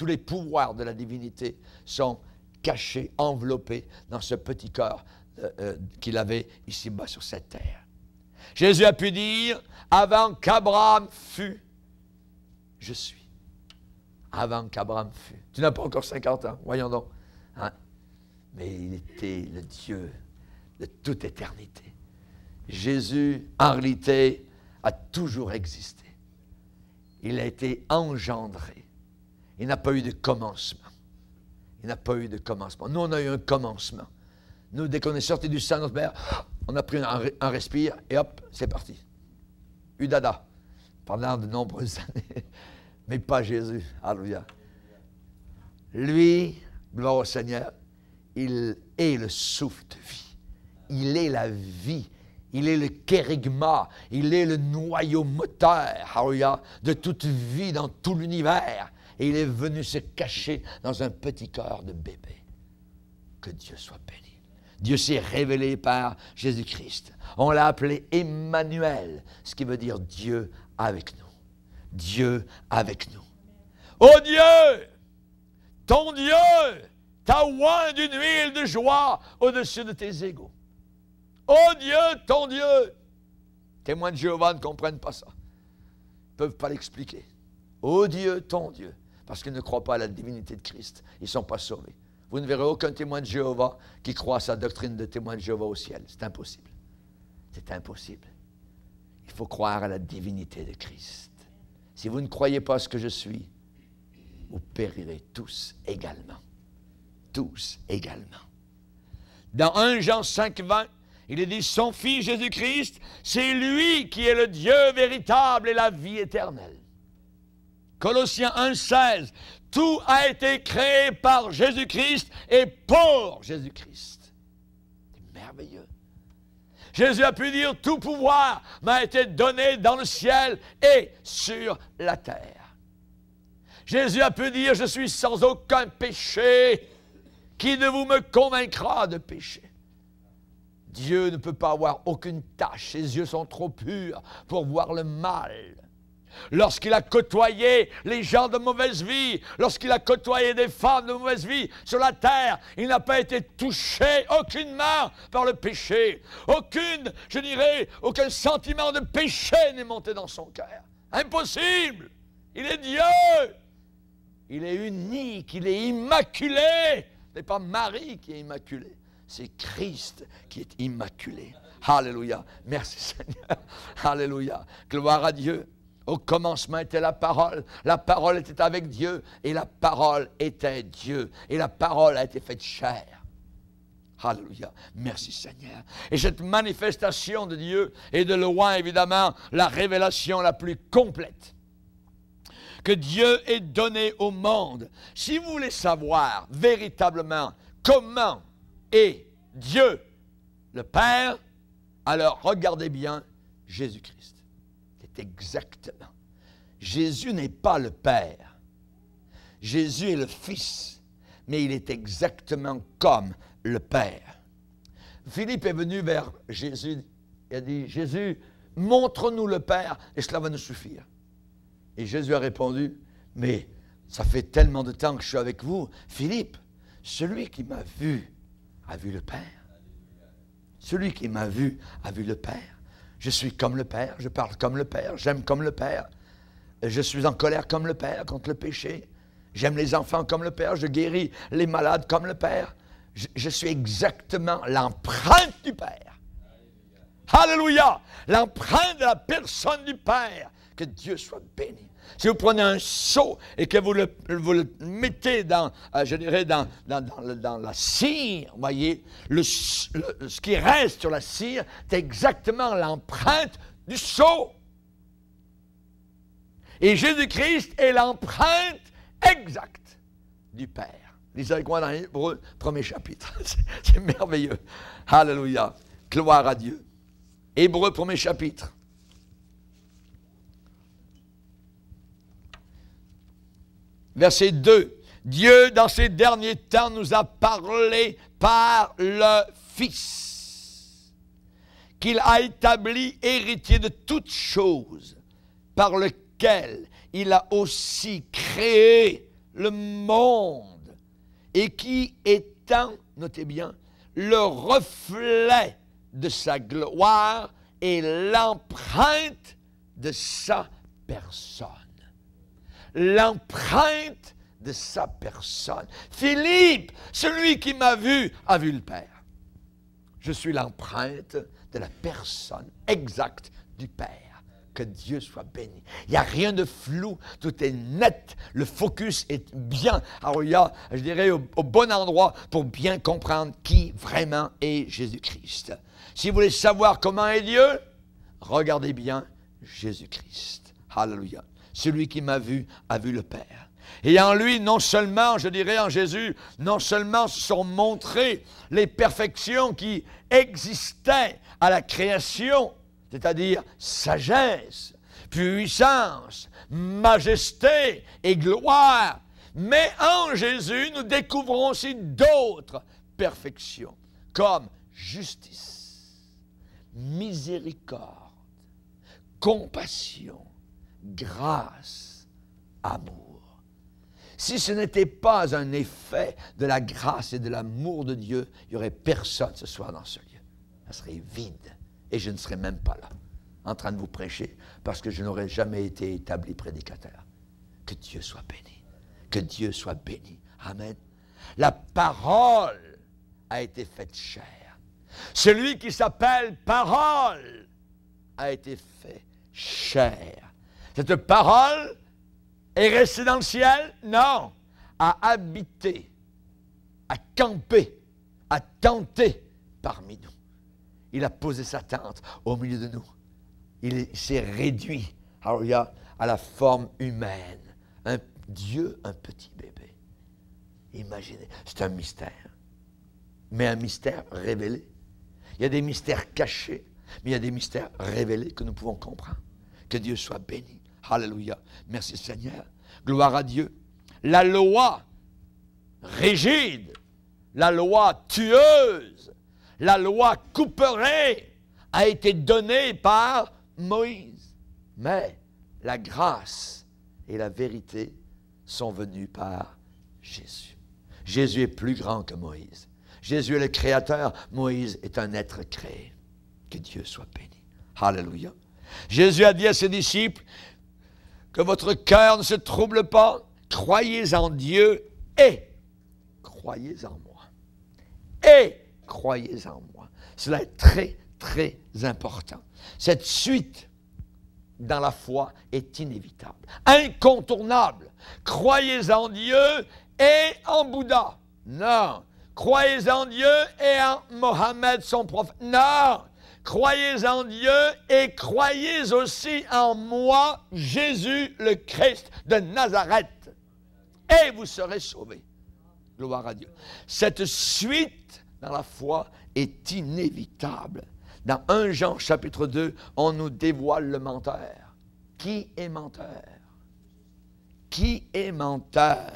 tous les pouvoirs de la divinité sont cachés, enveloppés dans ce petit corps euh, euh, qu'il avait ici-bas sur cette terre. Jésus a pu dire, avant qu'Abraham fût, je suis. Avant qu'Abraham fût. Tu n'as pas encore 50 ans, voyons donc. Hein. Mais il était le Dieu de toute éternité. Jésus, en réalité, a toujours existé. Il a été engendré il n'a pas eu de commencement. Il n'a pas eu de commencement. Nous, on a eu un commencement. Nous, dès qu'on est sorti du sein de notre mère, on a pris un, un respire et hop, c'est parti. Udada, pendant de nombreuses années. Mais pas Jésus. Alléluia. Lui, gloire au Seigneur, il est le souffle de vie. Il est la vie. Il est le kérigma, il est le noyau moteur, Alléluia, de toute vie dans tout l'univers et il est venu se cacher dans un petit corps de bébé. Que Dieu soit béni. Dieu s'est révélé par Jésus-Christ. On l'a appelé Emmanuel, ce qui veut dire Dieu avec nous. Dieu avec nous. Oh Dieu, ton Dieu t'a oint d'une huile de joie au-dessus de tes égaux. Oh Dieu, ton Dieu. Témoins de Jéhovah ne comprennent pas ça. Ils ne peuvent pas l'expliquer. Oh Dieu, ton Dieu parce qu'ils ne croient pas à la divinité de Christ. Ils ne sont pas sauvés. Vous ne verrez aucun témoin de Jéhovah qui croit à sa doctrine de témoin de Jéhovah au ciel. C'est impossible. C'est impossible. Il faut croire à la divinité de Christ. Si vous ne croyez pas ce que je suis, vous périrez tous également. Tous également. Dans 1 Jean 5, 20, il est dit, son Fils Jésus-Christ, c'est lui qui est le Dieu véritable et la vie éternelle. Colossiens 1,16. Tout a été créé par Jésus-Christ et pour Jésus-Christ. C'est merveilleux. Jésus a pu dire, tout pouvoir m'a été donné dans le ciel et sur la terre. Jésus a pu dire, je suis sans aucun péché. Qui ne vous me convaincra de péché Dieu ne peut pas avoir aucune tâche, ses yeux sont trop purs pour voir le mal lorsqu'il a côtoyé les gens de mauvaise vie, lorsqu'il a côtoyé des femmes de mauvaise vie sur la terre, il n'a pas été touché aucune main par le péché. Aucune, je dirais, aucun sentiment de péché n'est monté dans son cœur. Impossible. Il est Dieu. Il est unique, il est immaculé. Ce n'est pas Marie qui est immaculée, c'est Christ qui est immaculé. Alléluia. Merci Seigneur. Alléluia. Gloire à Dieu. Au commencement était la parole, la parole était avec Dieu, et la parole était Dieu, et la parole a été faite chair. Alléluia. Merci Seigneur. Et cette manifestation de Dieu est de loin, évidemment, la révélation la plus complète que Dieu ait donnée au monde. Si vous voulez savoir véritablement comment est Dieu le Père, alors regardez bien Jésus-Christ exactement. Jésus n'est pas le Père. Jésus est le Fils, mais il est exactement comme le Père. Philippe est venu vers Jésus et a dit, Jésus, montre-nous le Père et cela va nous suffire. Et Jésus a répondu, mais ça fait tellement de temps que je suis avec vous. Philippe, celui qui m'a vu a vu le Père. Celui qui m'a vu a vu le Père. Je suis comme le Père, je parle comme le Père, j'aime comme le Père. Je suis en colère comme le Père contre le péché. J'aime les enfants comme le Père, je guéris les malades comme le Père. Je, suis exactement l'empreinte du Père. Alléluia. L'empreinte de la personne du Père. Que Dieu soit béni. Si vous prenez un seau et que vous le, mettez dans, euh, je dirais, dans, dans, la cire, voyez, le, ce qui reste sur la cire, c'est exactement l'empreinte du seau. Et Jésus-Christ est l'empreinte exacte du Père. Lisez avec moi dans premier chapitre. C'est merveilleux. Alléluia. Gloire à Dieu. Hébreu, premier chapitre. verset 2. Dieu, dans ces derniers temps, nous a parlé par le Fils, qu'il a établi héritier de toutes choses, par lequel il a aussi créé le monde, et qui étant, notez bien, le reflet de sa gloire et l'empreinte de sa personne l'empreinte de sa personne. Philippe, celui qui m'a vu, a vu le Père. Je suis l'empreinte de la personne exacte du Père. Que Dieu soit béni. Il n'y a rien de flou, tout est net, le focus est bien, je dirais, au, au bon endroit pour bien comprendre qui vraiment est Jésus-Christ. Si vous voulez savoir comment est Dieu, regardez bien Jésus-Christ. Hallelujah. Celui qui m'a vu a vu le Père. Et en lui, non seulement, je dirais en Jésus, non seulement se sont montrées les perfections qui existaient à la création, c'est-à-dire sagesse, puissance, majesté et gloire, mais en Jésus, nous découvrons aussi d'autres perfections, comme justice, miséricorde, compassion, grâce, amour. Si ce n'était pas un effet de la grâce et de l'amour de Dieu, il n'y aurait personne ce soir dans ce lieu. Ça serait vide et je ne serais même pas là en train de vous prêcher parce que je n'aurais jamais été établi prédicateur. Que Dieu soit béni. Que Dieu soit béni. Amen. La parole a été faite chair. Celui qui s'appelle parole a été fait chair. Cette parole est restée Non, a habité, a campé, a tenté parmi nous. Il a posé sa tente au milieu de nous. Il s'est réduit, à la forme humaine. Un Dieu, un petit bébé. Imaginez, c'est un mystère. Mais un mystère révélé. Il y a des mystères cachés, mais il y a des mystères révélés que nous pouvons comprendre. Que Dieu soit béni. Alléluia. Merci Seigneur. Gloire à Dieu. La loi rigide, la loi tueuse, la loi couperée a été donnée par Moïse. Mais la grâce et la vérité sont venues par Jésus. Jésus est plus grand que Moïse. Jésus est le Créateur. Moïse est un être créé. Que Dieu soit béni. Alléluia. Jésus a dit à ses disciples, que votre cœur ne se trouble pas, croyez en Dieu et croyez en moi. Et croyez en moi. Cela est très, très important. Cette suite dans la foi est inévitable, incontournable. Croyez en Dieu et en Bouddha. Non. Croyez en Dieu et en Mohammed, son prophète. Non croyez en Dieu et croyez aussi en moi, Jésus le Christ de Nazareth. Et vous serez sauvés. Gloire à Dieu. Cette suite dans la foi est inévitable. Dans 1 Jean chapitre 2, on nous dévoile le menteur. Qui est menteur Qui est menteur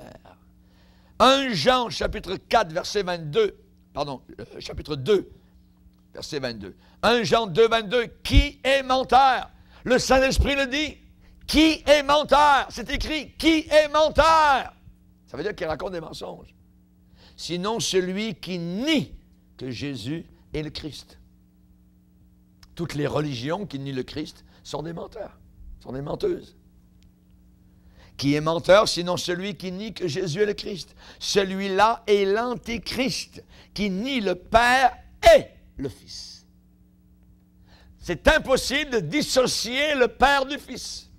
1 Jean chapitre 4 verset 22, pardon, chapitre 2 verset 22. 1 Jean 2, 22, qui est menteur Le Saint-Esprit le dit. Qui est menteur C'est écrit, qui est menteur Ça veut dire qu'il raconte des mensonges. Sinon celui qui nie que Jésus est le Christ. Toutes les religions qui nient le Christ sont des menteurs, sont des menteuses. Qui est menteur sinon celui qui nie que Jésus est le Christ Celui-là est l'antichrist qui nie le Père et le Fils. C'est impossible de dissocier le Père du Fils.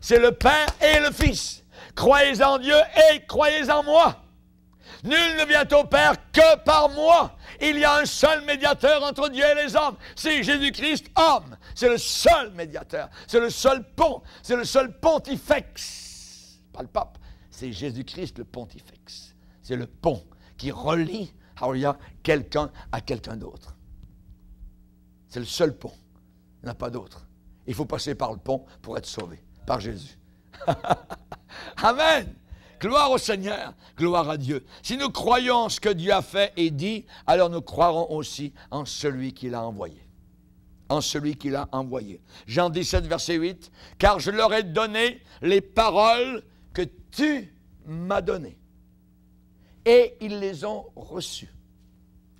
C'est le Père et le Fils. Croyez en Dieu et croyez en moi. Nul ne vient au Père que par moi. Il y a un seul médiateur entre Dieu et les hommes. C'est Jésus-Christ, homme. C'est le seul médiateur. C'est le seul pont. C'est le seul pontifex. Pas le pape. C'est Jésus-Christ, le pontifex. C'est le pont qui relie quelqu'un à quelqu'un d'autre. C'est le seul pont. Il n'y a pas d'autre. Il faut passer par le pont pour être sauvé, par Jésus. Amen. Gloire au Seigneur, gloire à Dieu. Si nous croyons ce que Dieu a fait et dit, alors nous croirons aussi en celui qui l'a envoyé. En celui qui l'a envoyé. Jean 17, verset 8. Car je leur ai donné les paroles que tu m'as données. Et ils les ont reçues.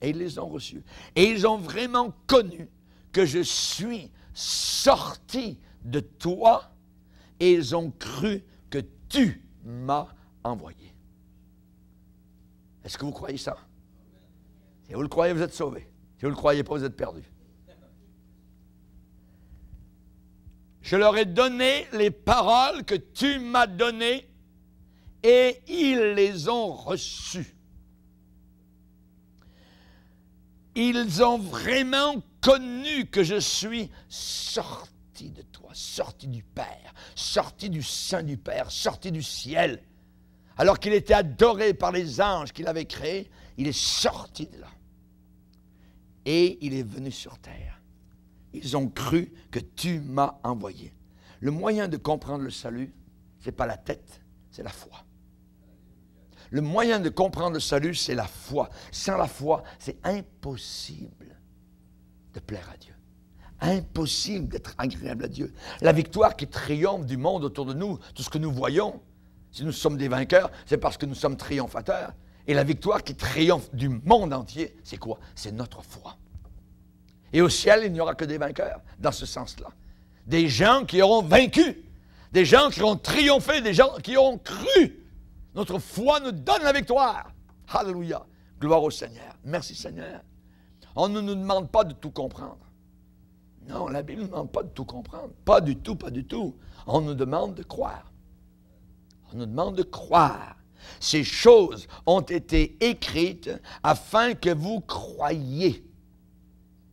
Et ils les ont reçues. Et ils ont vraiment connu que je suis sorti de toi, et ils ont cru que tu m'as envoyé. Est-ce que vous croyez ça? Si vous le croyez, vous êtes sauvé. Si vous ne le croyez pas, vous êtes perdu. Je leur ai donné les paroles que tu m'as données et ils les ont reçues. Ils ont vraiment connu que je suis sorti de toi, sorti du Père, sorti du sein du Père, sorti du ciel. Alors qu'il était adoré par les anges qu'il avait créés, il est sorti de là. Et il est venu sur terre. Ils ont cru que tu m'as envoyé. Le moyen de comprendre le salut, ce n'est pas la tête, c'est la foi. Le moyen de comprendre le salut, c'est la foi. Sans la foi, c'est impossible de plaire à Dieu. Impossible d'être agréable à Dieu. La victoire qui triomphe du monde autour de nous, tout ce que nous voyons, si nous sommes des vainqueurs, c'est parce que nous sommes triomphateurs. Et la victoire qui triomphe du monde entier, c'est quoi C'est notre foi. Et au ciel, il n'y aura que des vainqueurs, dans ce sens-là. Des gens qui auront vaincu, des gens qui auront triomphé, des gens qui auront cru. Notre foi nous donne la victoire. Alléluia. Gloire au Seigneur. Merci Seigneur. On ne nous demande pas de tout comprendre. Non, la Bible ne demande pas de tout comprendre. Pas du tout, pas du tout. On nous demande de croire. On nous demande de croire. Ces choses ont été écrites afin que vous croyiez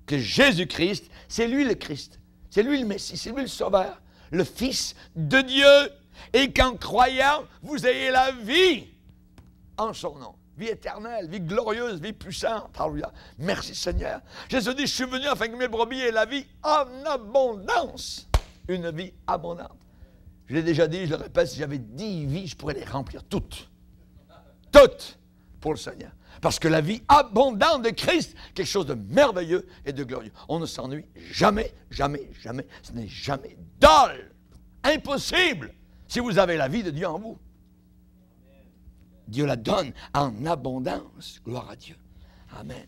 que Jésus-Christ, c'est lui le Christ, c'est lui le Messie, c'est lui le Sauveur, le Fils de Dieu, et qu'en croyant, vous ayez la vie en son nom vie éternelle, vie glorieuse, vie puissante. Alléluia. Merci Seigneur. Jésus dit, je suis venu afin que mes brebis aient la vie en abondance. Une vie abondante. Je l'ai déjà dit, je le répète, si j'avais dix vies, je pourrais les remplir toutes. Toutes pour le Seigneur. Parce que la vie abondante de Christ, quelque chose de merveilleux et de glorieux. On ne s'ennuie jamais, jamais, jamais. Ce n'est jamais dol. Impossible si vous avez la vie de Dieu en vous. Dieu la donne en abondance. Gloire à Dieu. Amen.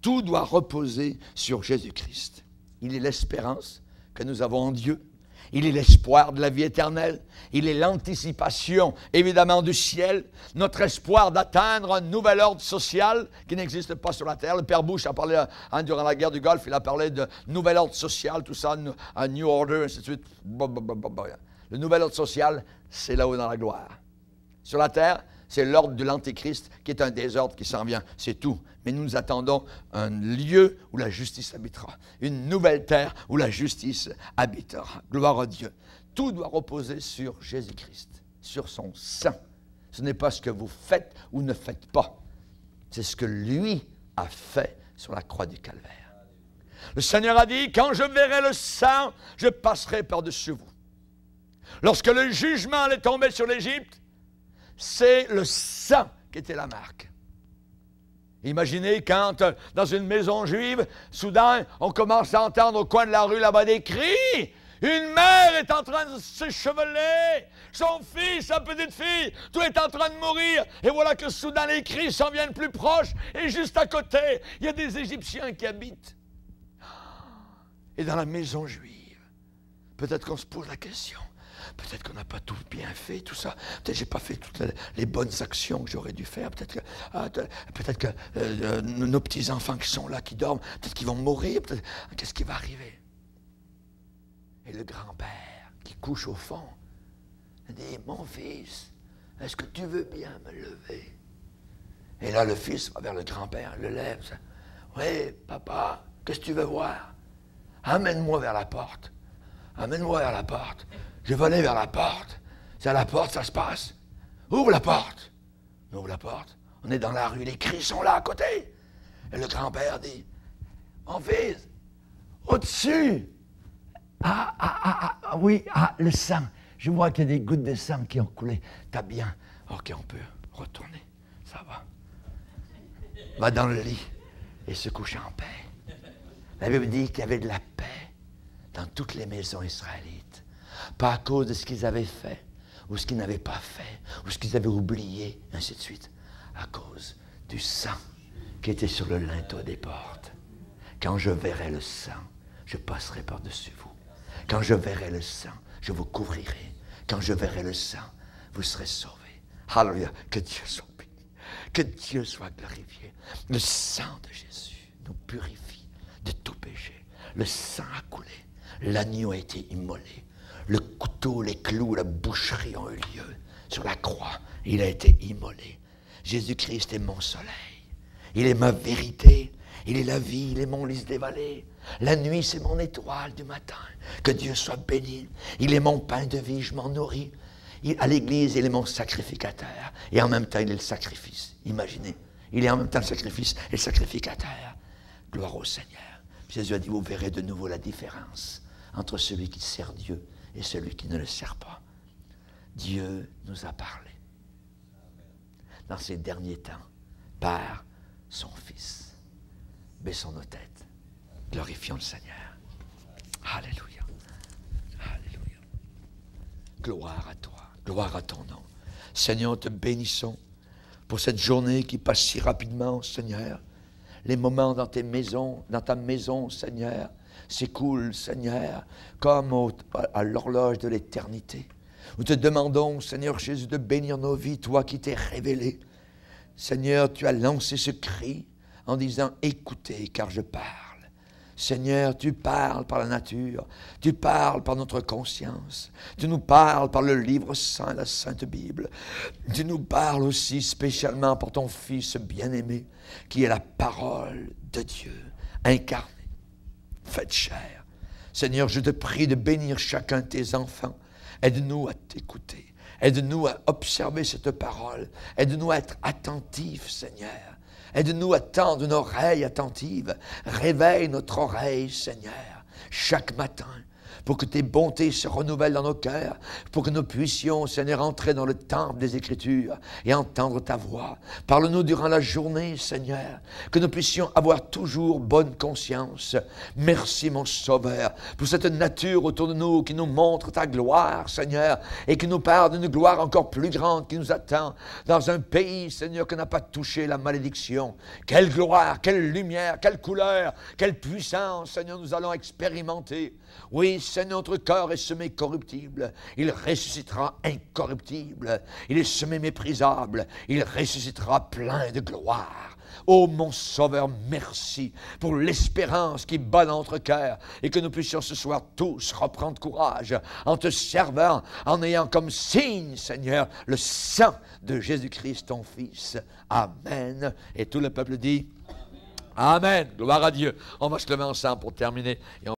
Tout doit reposer sur Jésus-Christ. Il est l'espérance que nous avons en Dieu. Il est l'espoir de la vie éternelle. Il est l'anticipation, évidemment, du ciel. Notre espoir d'atteindre un nouvel ordre social qui n'existe pas sur la terre. Le père Bush a parlé, hein, durant la guerre du Golfe, il a parlé de nouvel ordre social, tout ça, un new order, ainsi de suite. Le nouvel ordre social, c'est là-haut dans la gloire. Sur la terre, c'est l'ordre de l'Antéchrist qui est un désordre qui s'en vient, c'est tout. Mais nous nous attendons un lieu où la justice habitera, une nouvelle terre où la justice habitera. Gloire à Dieu. Tout doit reposer sur Jésus-Christ, sur son sein. Ce n'est pas ce que vous faites ou ne faites pas. C'est ce que lui a fait sur la croix du calvaire. Le Seigneur a dit, quand je verrai le sang, je passerai par-dessus vous. Lorsque le jugement allait tomber sur l'Égypte, c'est le sang qui était la marque. Imaginez quand, euh, dans une maison juive, soudain, on commence à entendre au coin de la rue là-bas des cris. Une mère est en train de se s'écheveler, son fils, sa petite fille, tout est en train de mourir. Et voilà que soudain les cris s'en viennent plus proches, et juste à côté, il y a des Égyptiens qui habitent. Et dans la maison juive, peut-être qu'on se pose la question, peut-être qu'on n'a pas tout bien fait, tout ça. Peut-être que j'ai pas fait toutes les bonnes actions que j'aurais dû faire. Peut-être que, ah, peut-être que euh, euh, nos petits enfants qui sont là, qui dorment, peut-être qu'ils vont mourir. Ah, qu'est-ce qui va arriver Et le grand-père qui couche au fond dit Mon fils, est-ce que tu veux bien me lever Et là, le fils va vers le grand-père, le lève. Oui, papa, qu'est-ce que tu veux voir Amène-moi vers la porte. Amène-moi vers la porte. Je venais vers la porte. C'est à la porte, ça se passe. Ouvre la porte. ouvre la porte. On est dans la rue, les cris sont là à côté. Et le grand-père dit, mon fils, au-dessus. Ah, ah, ah, ah, ah, oui, ah, le sang. Je vois qu'il y a des gouttes de sang qui ont coulé. T'as bien. Ok, on peut retourner. Ça va. Va dans le lit et se couche en paix. La Bible dit qu'il y avait de la paix dans toutes les maisons israélites pas à cause de ce qu'ils avaient fait, ou ce qu'ils n'avaient pas fait, ou ce qu'ils avaient oublié, ainsi de suite, à cause du sang qui était sur le linteau des portes. Quand je verrai le sang, je passerai par-dessus vous. Quand je verrai le sang, je vous couvrirai. Quand je verrai le sang, vous serez sauvés. Alléluia. Que Dieu soit béni. Que Dieu soit glorifié. Le sang de Jésus nous purifie de tout péché. Le sang a coulé. L'agneau a été immolé le couteau, les clous, la boucherie ont eu lieu. Sur la croix, il a été immolé. Jésus-Christ est mon soleil. Il est ma vérité. Il est la vie. Il est mon lice des vallées. La nuit, c'est mon étoile du matin. Que Dieu soit béni. Il est mon pain de vie. Je m'en nourris. à l'église, il est mon sacrificateur. Et en même temps, il est le sacrifice. Imaginez. Il est en même temps le sacrifice et le sacrificateur. Gloire au Seigneur. Jésus a dit, vous verrez de nouveau la différence entre celui qui sert Dieu et celui qui ne le sert pas. Dieu nous a parlé dans ces derniers temps par son Fils. Baissons nos têtes, glorifions le Seigneur. Alléluia. Alléluia. Gloire à toi, gloire à ton nom. Seigneur, te bénissons pour cette journée qui passe si rapidement, Seigneur. Les moments dans tes maisons, dans ta maison, Seigneur s'écoule, Seigneur, comme à, l'horloge de l'éternité. Nous te demandons, Seigneur Jésus, de bénir nos vies, toi qui t'es révélé. Seigneur, tu as lancé ce cri en disant, écoutez, car je parle ». Seigneur, tu parles par la nature, tu parles par notre conscience, tu nous parles par le livre saint, la Sainte Bible, tu nous parles aussi spécialement par ton Fils bien-aimé, qui est la parole de Dieu incarné. Faites chair. Seigneur, je te prie de bénir chacun de tes enfants. Aide-nous à t'écouter. Aide-nous à observer cette parole. Aide-nous à être attentifs, Seigneur. Aide-nous à tendre une oreille attentive. Réveille notre oreille, Seigneur, chaque matin pour que tes bontés se renouvellent dans nos cœurs, pour que nous puissions, Seigneur, entrer dans le temple des Écritures et entendre ta voix. Parle-nous durant la journée, Seigneur, que nous puissions avoir toujours bonne conscience. Merci, mon Sauveur, pour cette nature autour de nous qui nous montre ta gloire, Seigneur, et qui nous parle d'une gloire encore plus grande qui nous attend dans un pays, Seigneur, qui n'a pas touché la malédiction. Quelle gloire, quelle lumière, quelle couleur, quelle puissance, Seigneur, nous allons expérimenter oui, c'est notre corps est semé corruptible, il ressuscitera incorruptible, il est semé méprisable, il ressuscitera plein de gloire. Ô mon Sauveur, merci pour l'espérance qui bat dans notre cœur et que nous puissions ce soir tous reprendre courage en te servant, en ayant comme signe, Seigneur, le sang de Jésus-Christ, ton Fils. Amen. Et tout le peuple dit Amen. Gloire à Dieu. On va se lever ensemble pour terminer et on